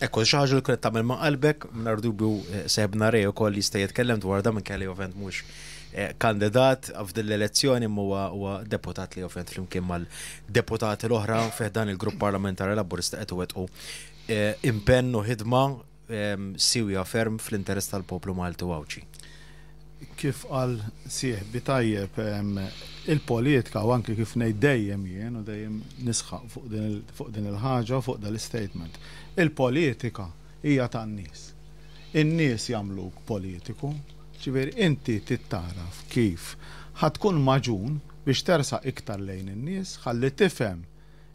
Ekko, xaħġu li kunet tamil ma' qalbek, minnar dubju eh, sebna rej u koll jista' jitkellem dwar da minn kelli ovent mux eh, kandidat f'din l-elezzjoni huwa deputat li ovent flimkien mal-deputati l-oħra dan il-grupp parlamentari laburista qed wetqu eh, impennu ħidma ehm, siwja ferm fl-interess tal-poplu Malti Wawċi kif għal sieħbi tajjeb il-politika u anke kif ngħid dejjem jien u dejjem nisħaq fuq din il-ħaġa fuq dal statement Il-politika hija tan-nies. In-nies jagħmluk politiku, ċiver inti tittaraf kif ħatkun maġun biex tersaq iktar lejn in-nies ħalli tifhem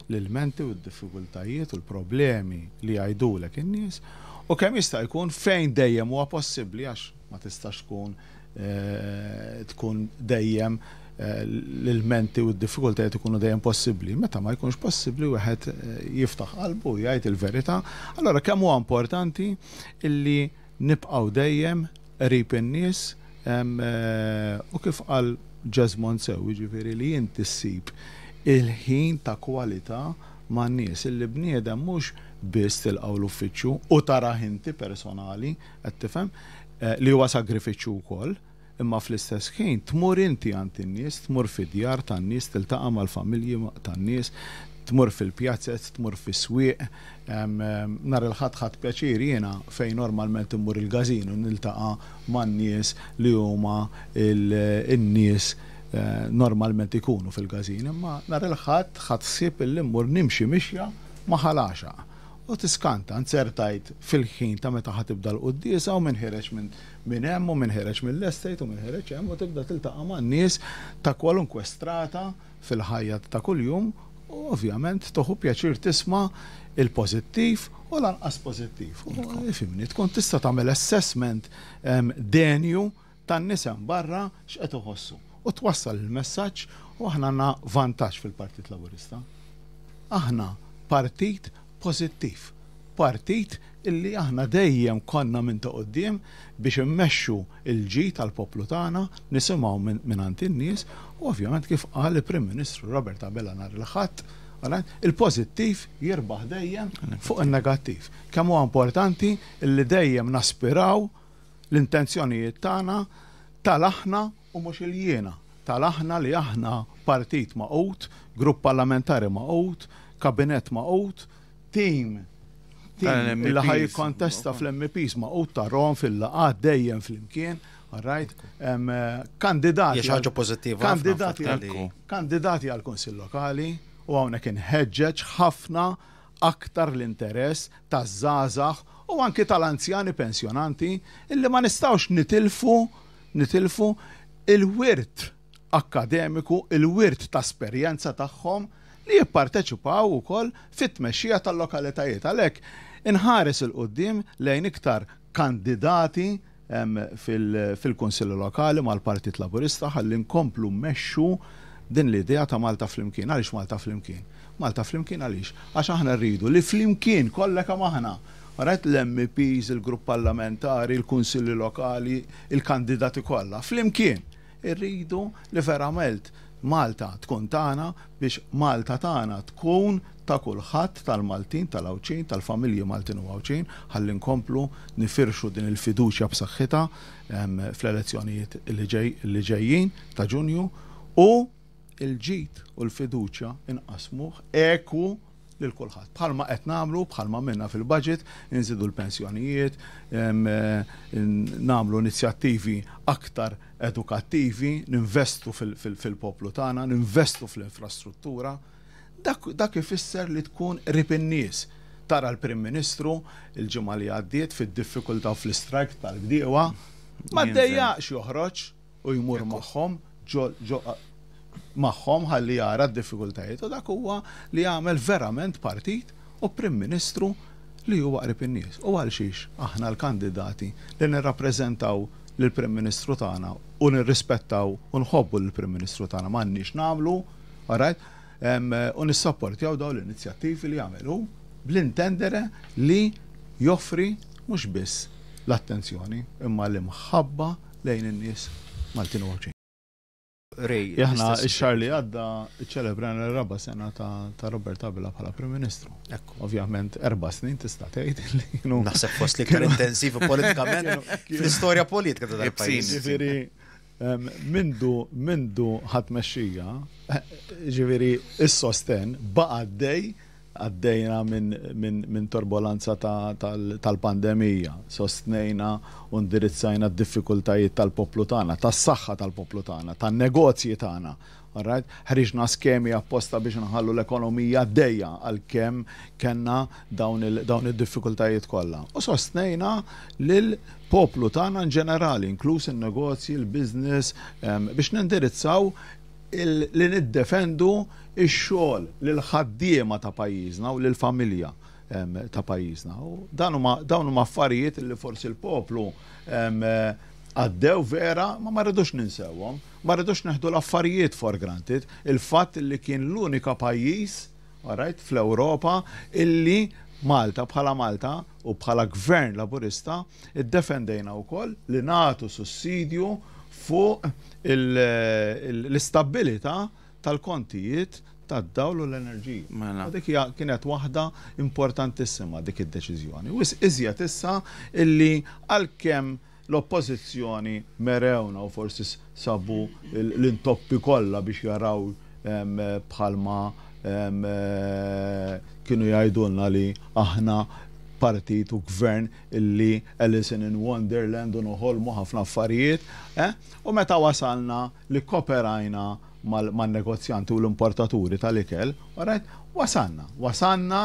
l-ilmenti u d-diffikultajiet u l-problemi li l-ek in-nies u kemm jista' jkun fejn dejjem huwa possibbli għax ma tistax tkun Eh, tkun dejjem eh, l-menti u d-diffikultajiet ikunu dejjem possibbli. Meta ma jkunx possibbli wieħed eh, jiftaħ qalbu u jgħid il-verità, allora kemm huwa importanti illi nibqgħu dejjem rip in-nies u kif qal ġazmon sew ġifieri li jintissib ssib il-ħin ta' kwalità ma' nies illi bniedem mhux biss tilqgħu l-uffiċċju u tara ħinti personali qed tifhem li huwa sagrifiċċju wkoll Imma fl-istess ħin tmur inti għand in-nies, tmur fid-djar tan-nies, tiltaqa' mal-familji tan-nies, tmur fil-pjazzet, tmur fis-swieq. Nar il-ħadd pjaċir jiena fejn normalment immur il-gażin u niltaqa' man-nies li huma in-nies normalment ikunu fil-gażin, imma nar il-ħadd ħadd sib illi mmur nimxi mixja ma ħalaxa u tiskanta, nċertajt fil-ħin ta' meta ħatibda l-qoddisa u minħireċ minn minn hemm u minħireċ minn l-estate u minħireċ hemm u tibda tiltaqa' ma' nies ta' kwalunkwe strata fil-ħajja ta' kuljum u ovvjament toħu pjaċir tisma' il-pozittiv u lanqas pozittiv. Fimni, tkun tista' tagħmel assessment ehm, denju tan-nisem barra x'qed uħossu u twassal il-messaġġ u aħna għandna vantaġġ fil-Partit Laburista. Aħna partit pożittiv. Partit illi aħna dejjem konna minn ta' qoddim biex immexxu il-ġi tal-poplu tagħna nisimgħu minn in-nies u ovvjament kif qal il-Prim Ministru Robert Abella nhar il-ħadd il pożittiv jirbaħ dejjem fuq il-negattiv. Kemm huwa importanti illi dejjem naspiraw l-intenzjonijiet tagħna tal-aħna u mhux il-jiena. Tal-aħna li aħna partit maqut, grupp parlamentari maqut, kabinet maqut, Tim il eh, ħaj kontesta fl-MPs ma' u tarom fil laqa dejjem fl-imkien, right? Eh, kandidati. ħaġa pozittiva. Kandidati għal kunsill Lokali u għawnek inħeġġeġ ħafna aktar l-interess ta' zazax u anke tal-anzjani pensjonanti illi ma nistawx nitilfu nitilfu il-wirt akademiku, il-wirt ta' esperjenza tagħhom li jipparteċipaw ukoll fit-tmexxija tal-lokalitajiet. Għalhekk inħares il-qoddim lejn iktar kandidati fil-Konsillu Lokali mal-Partit Laburista ħalli nkomplu mmexxu din l-idea ta' Malta flimkien. Għaliex Malta flimkien? Malta flimkien għaliex? Għax aħna rridu li flimkien kollek kemm aħna. Rajt l-MPs, il-grupp parlamentari, il-kunsilli lokali, il-kandidati kollha. Flimkien irridu li verament Malta tkun tagħna biex Malta tagħna tkun ta' kulħadd tal-Maltin, tal-Awċin, tal-familji Maltin u Awċin, ħalli nkomplu nifirxu din il-fiduċja b'saħħitha fl-elezzjonijiet li ġejjin ta' Ġunju u il-ġit u l-fiduċja inqasmuh eku lil kulħadd. Bħalma qed nagħmlu, bħalma minna fil-budget, inżidu l-pensjonijiet, eh, nagħmlu inizjattivi aktar edukattivi, ninvestu fil-poplu tagħna, ninvestu fl-infrastruttura. Dak ifisser li tkun rip in-nies. Tara l-Prim Ministru il-ġimgħa li għaddiet fid-diffikultà fl-strajk tal-bdieqa, ma ddejjaqx joħroġ u jmur magħhom Maħħom ħalli jara d-diffikultajiet u dak huwa li jagħmel verament partit u Prim Ministru li huwa qrib in-nies. U għal xiex aħna l-kandidati li nirrappreżentaw lill prim Ministru tagħna u nirrispettaw u nħobbu lill prim Ministru tagħna m'għandniex nagħmlu, alright, u nissapportjaw daw l-inizjattivi li jagħmlu bl-intendere li joffri mhux biss l-attenzjoni imma li mħabba lejn in-nies Maltin u rej. Jahna il-xar li għadda ċelebrana l-raba sena ta' Robert Abela bħala Prim Ministru. Ovvjament, erba snin tista' tgħid li Naħseb fost li kien intensiv politikament fl istoria politika ta' dal-pajjiż. Mindu, mindu ħat meċxija, eh, ġiviri, il-sosten, baqa d-dej, għaddejna minn torbolanza tal-pandemija, sostnejna u ndirizzajna d-diffikultajiet tal-poplu tagħna, tas-saħħa tal-poplu tagħna, tan-negozji tagħna. Right? Ħriġna skemi apposta biex nħallu l-ekonomija d-dejja għal-kem kena dawn il-diffikultajiet kollha. U sostnejna lil-poplu tagħna in ġenerali, inkluż in-negozji, il-business, ehm, biex nindirizzaw li niddefendu ix-xogħol l ħaddiema ta' pajjiżna u l familja ta' pajjiżna. Dawn huma affarijiet li forsi l-poplu għaddew vera, ma ma rridux ninsewhom, ma rridux neħdu l-affarijiet for granted, il-fatt li kien l-unika pajjiż right, fl-Ewropa illi Malta bħala Malta u bħala gvern laburista id-defendejna u koll li natu sussidju fuq l-istabilita il, il, tal-kontijiet tad dawlu l-enerġija. Mela. Dik kienet waħda importantissima dik id-deċiżjoni. Wis iżjed issa illi għalkemm l-oppożizzjoni merewna u forsi sabu l-intoppi kollha biex jaraw bħalma kienu jgħidulna li aħna partit u gvern illi Ellison in Wonderland u noħolmu ħafna affarijiet. Eh? U meta wasalna li koperajna mal-negozjanti u l-importaturi tal-ikel, għarajt, wasanna, wasanna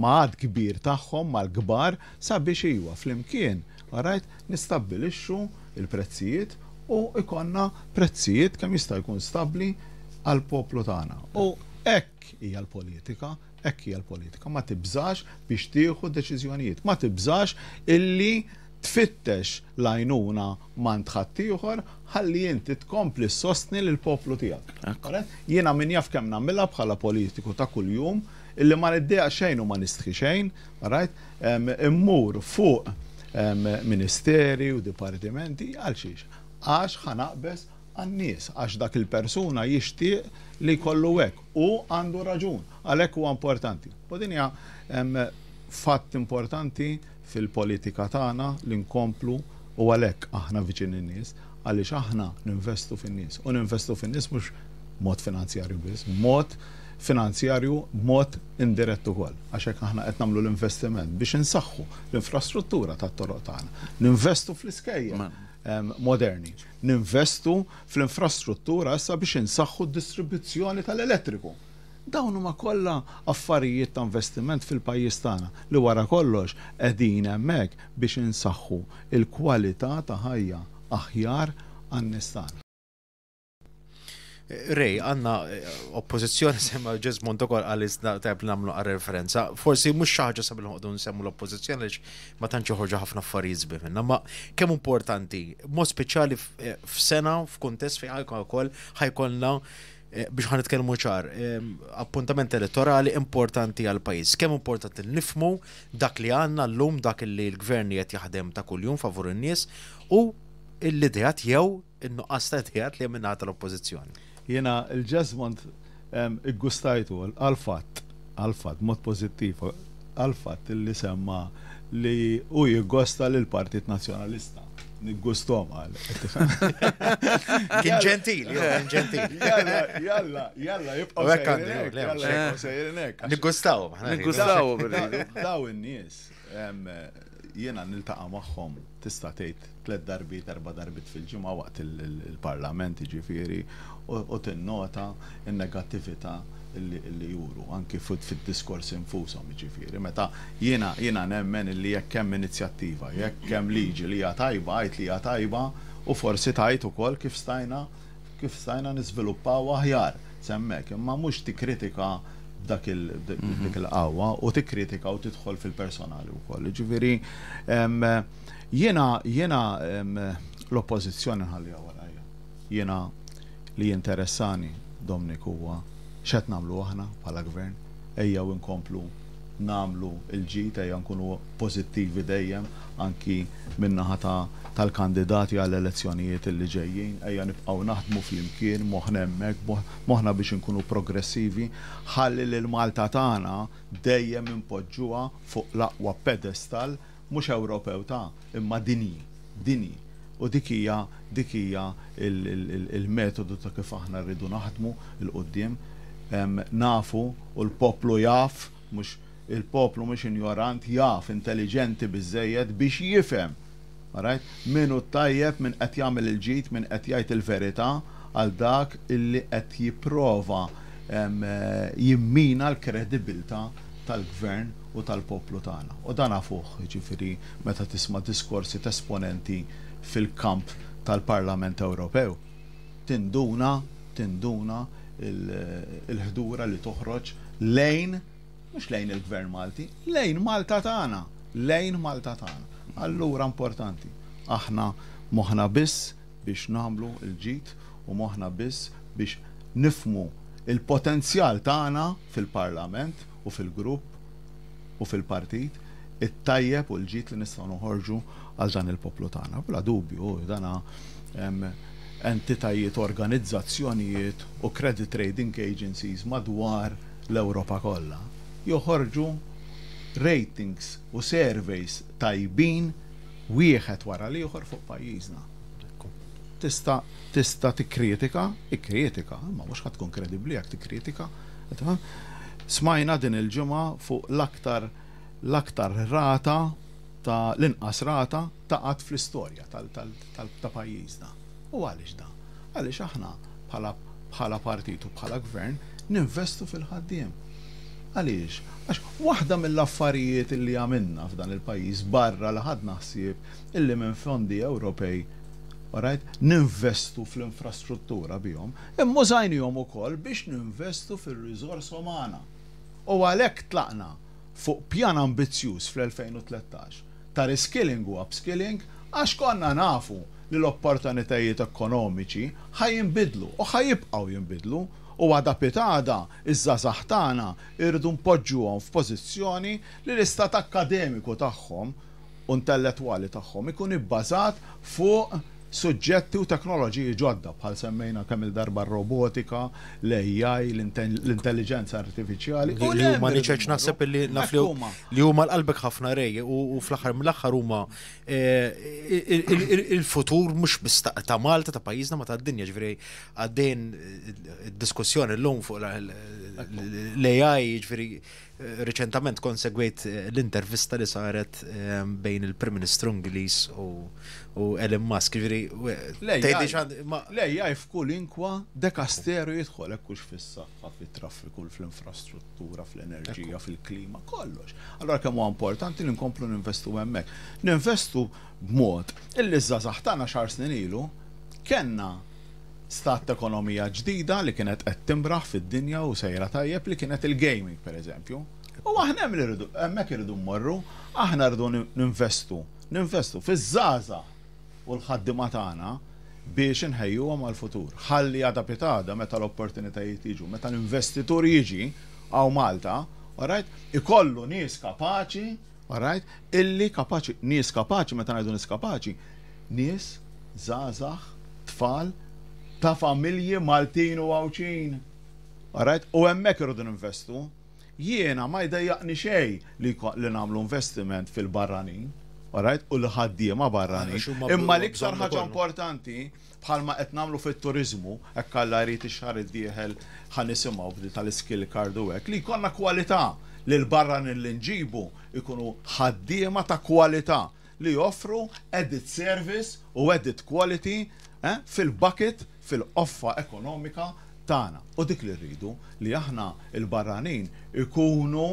maħad kbir taħħom mal-gbar sabiex iwa fl-imkien, għarajt, nistabilixxu il-prezzijiet u ikonna prezzijiet kemm jista' jkun stabli għal poplu tagħna. U hekk hija l-politika, hekk hija l-politika, ma tibżax biex tieħu deċiżjonijiet, ma tibżax illi tfittex lajnuna man tħatti uħor, ħalli inti tkompli sostni l-poplu tijak. Jena minn jaf kem namilla bħala politiku ta' kull-jum, illi ma niddeja xejn u ma nistħi xejn, right? immur fuq ministeri u dipartimenti għal xiex. Għax ħanaqbes għannis, għax dak il-persuna jishtiq li kollu għek u għandu raġun, għalek u importanti. U dinja fatt importanti fil-politika tagħna li nkomplu u għalhekk aħna viċin in-nies għaliex aħna ninvestu fin-nies u ninvestu fin-nies mhux mod finanzjarju biss, mod finanzjarju mod indirett ukoll għax hekk aħna qed nagħmlu l-investiment biex insaħħu l-infrastruttura tat-toroq tagħna. Ninvestu fl-iskejja moderni. Ninvestu fl-infrastruttura issa biex insaħħu d-distribuzzjoni tal-elettriku. Dawn huma kollha affarijiet ta' investiment fil-pajjiż tagħna li wara kollox qegħdin hemmhekk biex insaħħu il-kwalità ta' ħajja aħjar għan-nistan. Rej, għanna eh, oppozizjoni semma ġez Montokor għalis tajb namlu għal referenza. Forsi mux xaħġa sabil ħoqdu nsemmu l-oppozizjoni li ma tanċi ħorġa ħafna affarijiet zbi bimin. Ma kemm importanti, mod speċjali eh, f'sena, f'kuntest fi ħajkon ukoll ħajkolna. Eh, biex ħan nitkellmu ċar, appuntament elettorali importanti għal pajis. Kemm importanti nifmu dak li għanna l-lum dak li l-gvern qed jaħdem ta' kuljum favur in-nies u l-idejat jew in-nuqqas ta' idejat li minna l-oppożizzjoni. Jena l il gustajtu għal-fatt, għal-fatt, mod pozittif, għal-fatt li semma li u jgosta l-Partit Nazjonalista Niggustom għal. Kien ġentili, kien ġentili. Jalla, jalla, jibqa. Rekka, jalla, sejrinek. Niggustaw. Daw in-nies, jena niltaqa maħħom tista' tgħid tliet darbi darba darbit fil-ġimgħa waqt il-parlament ġifieri u tinnota in-negattività. Il illi juru, anki fil-diskors infusom ġifiri. Meta jena jena nemmen illi jekkem inizjattiva, jekkem liġi li tajba, għajt li tajba, u forsi tajt u kol kif stajna kif stajna nizviluppaw aħjar semmek, imma mux ti kritika dak mhm. il-qawwa u tikkritika u tidħol fil-personali u koll. Ġifiri, jena jena l-oppozizjoni nħalli għawarajja. Jena li jinteressani Domnik huwa xet namlu aħna bħala gvern, ejja u nkomplu namlu il-ġit, ejja nkunu pozittivi dejjem anki minnaħa tal-kandidati għall elezzjonijiet li ġejjin, ejja nibqaw naħdmu fl-imkien, moħnemmek, moħna biex nkunu progressivi, ħalli l-Malta tagħna dejjem impoġġuha fuq l-aqwa pedestal mhux Ewropew ta' imma dini, dini. U dikija, dikija il-metodu ta' kif aħna rridu naħdmu il-qoddim nafu u l-poplu jaf, mux il-poplu mux ignorant jaf intelligenti bizzejed biex jifem. Right? Minu tajjeb minn qed jagħmel il-ġid minn qed jgħid il-verità għal dak illi qed jipprova eh, jimmina l-kredibilta tal-gvern u tal-poplu tagħna. U dan fuq ġifiri, meta tisma' diskorsi t esponenti fil-kamp tal-Parlament Ewropew. Tinduna, tinduna il-ħdura li toħroġ lejn, mux lejn il-gvern Malti, lejn Malta tagħna, lejn Malta tagħna. Allura importanti, aħna moħna biss biex namlu il-ġit u moħna biss biex nifmu il-potenzjal tagħna fil-parlament u fil-grupp u fil-partit it-tajjeb u l-ġit li nistgħu noħorġu għal dan il-poplu tagħna. Bla dubju, dana entitajiet, organizzazzjonijiet u credit trading agencies madwar l-Europa kollha. Joħorġu ratings u surveys tajbin wieħed wara li joħor fuq pajjiżna. Tista' tista' tikkritika, ikkritika, ma mhux ħadd tkun kredibbli jekk tikkritika. Smajna din il-ġimgħa fuq l-aktar l-aktar rata ta' l-inqas rata ta' fl-istorja tal-pajjiżna. Tal, tal, tal, tal, tal, tal, tal, tal, U għaliex da? Għaliex aħna bħala partitu bħala gvern ninvestu fil-ħaddiem. Għaliex, għax waħda mill-affarijiet li għamilna f'dan il-pajis barra li ħad naħsib illi minn fondi Ewropej Alright? Ninvestu fl-infrastruttura bihom, imma żajnihom ukoll biex ninvestu fil rizors umana. U għalhekk tlaqna fuq pjan ambizzjuż fl-2013 ta' reskilling u upskilling għax konna nafu li l-opportunitajiet ekonomiċi ħaj jinbidlu u ħaj jibqaw jinbidlu u għada pitada iżda saħtana irridu npoġġuhom f'pożizzjoni li l-istat akademiku tagħhom u intellettwali tagħhom ikun ibbażat fuq suġġetti u teknoloġiji ġodda bħal semmejna kemm il-darba robotika, l-AI, l-intelligenza Li Huma niċerċ naħseb li nafluma. li huma l-qalbek ħafna rej u fl-aħħar mill-aħħar huma eh, il-futur mhux ta' Malta ta' pajjiżna ma ta' dinja ġifieri għaddejn id-diskussjoni eh, llum fuq l-AI ġifieri Reċentament konsegwejt eh, l-intervista li saret eh, bejn il-Prim Ministru Ingliż u Elon Musk, lej, għaj f'kull inkwa dekasteru jidħol ekkux fis-saħħa, fit-traffiku, fl-infrastruttura, fl-enerġija, fil-klima, kollox. Allora kemm huwa importanti li nkomplu ninvestu hemmhekk. Ninvestu b'mod illi żgħażagħ tagħna xar snin ilu kenna stat ekonomija ġdida li kienet qed timbraħ fid-dinja u sejra tajjeb li kienet il-gaming pereżempju. U aħna hemm li rridu hemmhekk irridu mmorru, aħna rridu ninvestu, ninvestu fiż-żaża u l-ħaddima tagħna biex inħejjuhom għal futur. Ħalli għadha pitada meta l-opportunitajiet jiġu, meta l-investitur jiġi għaw Malta, alright, ikollu nies kapaċi, alright, illi kapaċi, nies kapaċi, meta ngħidu nies kapaċi, nies żgħażagħ tfal, ta' familji Maltin u għawċin. Alright, u emmek irridu investu. Jiena ma jdejjaqni xej li, li namlu investiment fil-barranin, alright, u l-ħaddiema barranin. Imma l-iktar ħaġa importanti bħalma qed namlu fit-turizmu, hekk kalla jrid ix-xahar dieħel ħanisimgħu bdi tal skill card u hekk li jkollna kwalità li l-barranin li nġibu ikunu ħaddiema ta' kwalità li joffru edit service u edit quality Eh, fil-bucket, fil-offa ekonomika tagħna. U dik li rridu li aħna il-barranin ikunu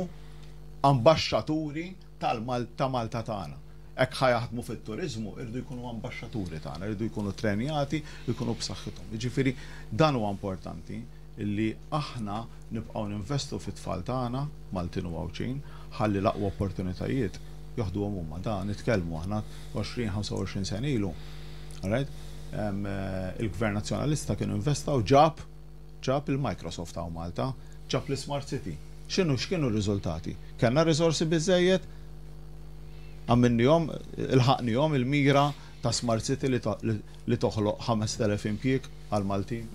ambasċaturi tal-Malta Malta tagħna ek ħajaħdmu fit-turizmu, irdu jkunu ambasċaturi tagħna, irdu jkunu trenjati, jkunu b'saħħithom. Ġifiri, dan huwa importanti li aħna nibqgħu ninvestu fit-tfal tagħna Maltin u Għawċin ħalli laqwa opportunitajiet joħdu huma da nitkelmu aħna 20-25 senilu. ilu. Right? Eh, il-Gvern Nazzjonalista kienu investaw ġab ġab il-Microsoft għaw Malta, ġab l-Smart City. X'inhu x'kienu r-riżultati? Kenna risorsi biżejjed għamminnihom il-ħaqnihom il-mira ta' Smart City li toħloq 5000 impjieg għal Maltin.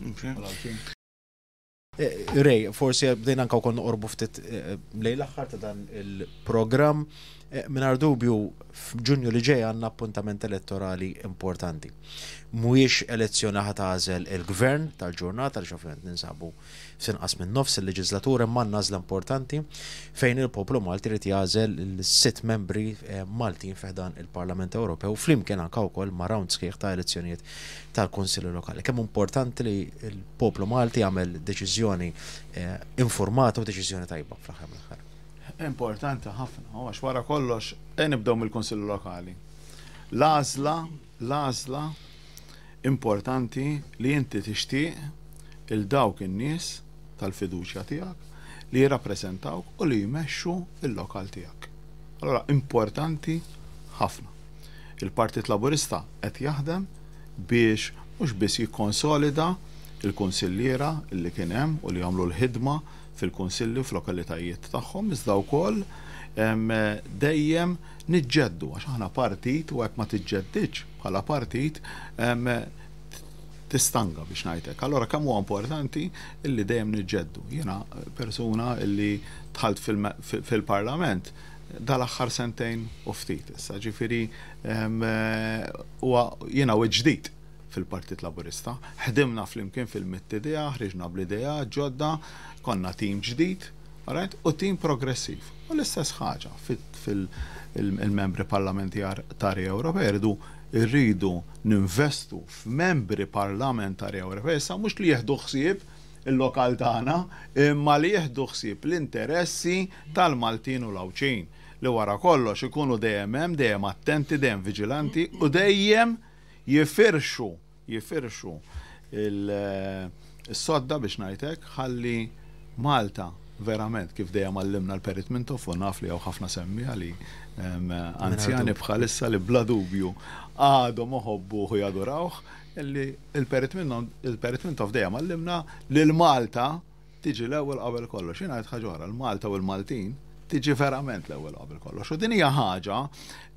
Eh, Rej, forsi bdejna nkaw konnu orbu ftit eh, lejl aħħar ta' dan il-programm Eh, minar dubju f'Ġunju li ġej għandna appuntament elettorali importanti. Mhuwiex elezzjoni ħatażel il-gvern tal-ġurnata li xofrent ninsabu f'sinqas minn nofs il-leġislatura imma nażla importanti fejn il-poplu Malti rid jażel il sitt membri eh, Maltin f'ħdan il-Parlament Ewropew flimkien anke wkoll ma' round sħiħ ta' elezzjonijiet tal-Kunsilli Lokali. Kemm importanti li l-poplu Malti jagħmel deċiżjoni eh, informata u deċiżjoni tajba fl aħħar importanti ħafna, għax wara kollox, e nibdew mill-Konsillu Lokali. Lazla, lazla importanti li inti tixtieq il-dawk in-nies tal-fiduċja tiegħek li jirrappreżentawk u li jmexxu il-lokal tiegħek. Allora, importanti ħafna. Il-Partit Laburista qed jaħdem biex mhux biss jikkonsolida il-konsilliera li kien hemm u li jagħmlu l-ħidma fil-kunsilli u fil-lokalitajiet tagħhom, iżda wkoll dejjem niġġeddu għax aħna partit u hekk ma tġeddiċ bħala partit tistanga biex ngħidlek. Allora kemm huwa importanti illi dejjem niġġeddu. Jiena eh, persuna illi tħalt fil-parlament dal-axħar sentejn u ftit. Issa ġifiri eh, huwa jiena u fil-Partit Laburista. Ħdimna fl-imkien fil-mittidija, ħriġna bl-ideja, ġodda, konna tim ġdid, right? u tim progressiv. U l-istess ħaġa fil-membri parlamentari Ewropej rridu rridu ninvestu f'membri parlamentari Ewropej, sa mhux li jieħdu ħsieb il-lokal tagħna, imma li jieħdu ħsieb l-interessi tal-Maltin u l-Awċin li wara kollox ikunu dejjem hemm, dejjem attenti, dejjem viġilanti u dejjem jifirxu jifirxu il-sodda eh, biex najtek ħalli Malta verament kif dejja mallimna l-perit minn tofu naf li ħafna semmi għalli anzjani bħalissa li bla dubju għadhom uħobbu u jadurawħ illi il-perit minn tof dejja mallimna li l-Malta tiġi l-ewel qabel kollox. Jina ħaġa l-Malta u l-Maltin tiġi verament l-ewel qabel kollox. U din hija ħaġa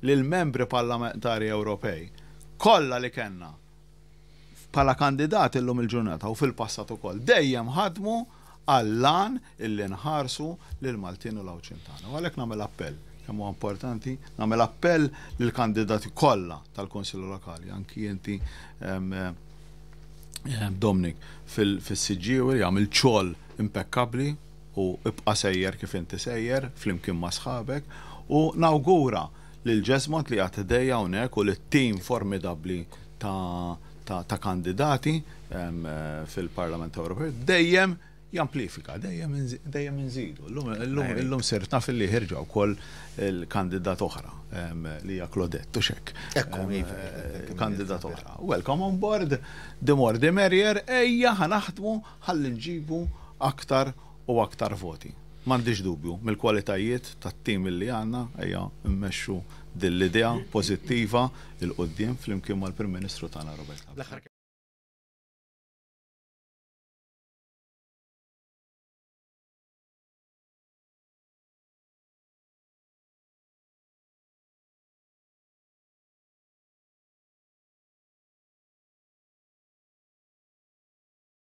li l-membri parlamentari Ewropej kollha li kellna pala kandidat illum il-ġurnata u fil-passat ukoll dejjem ħadmu għallan illi nħarsu lill Maltin u l-Awċintana. Għalek namel appell, kemm importanti, namel appell lill kandidati kollha tal konsilu Lokali, anki inti Domnik fil-CGW jagħmel ċol impeccabli u ibqa' sejjer kif inti sejjer flimkien ma' sħabek u nawgura lil ġesmot li għat dejja unek u l-team formidabli ta' ta', ta kandidati eh, fil-Parlament Ewropew dejjem jamplifika, dejjem nżidu. Illum ser fil-li ħirġa wkoll il-kandidat oħra li hija Claudette Tuxek. Iva, iva, eh, iva, kandidat oħra. Welcome on board, the more the merrier, ejja ħanaħdmu ħalli nġibu aktar u aktar voti. M'għandix dubju, mill-kwalitajiet tat-tim li għandna ejja mmexxu din idea pozittiva il-qoddim fl-imkien mal-Prim Ministru tagħna Robert.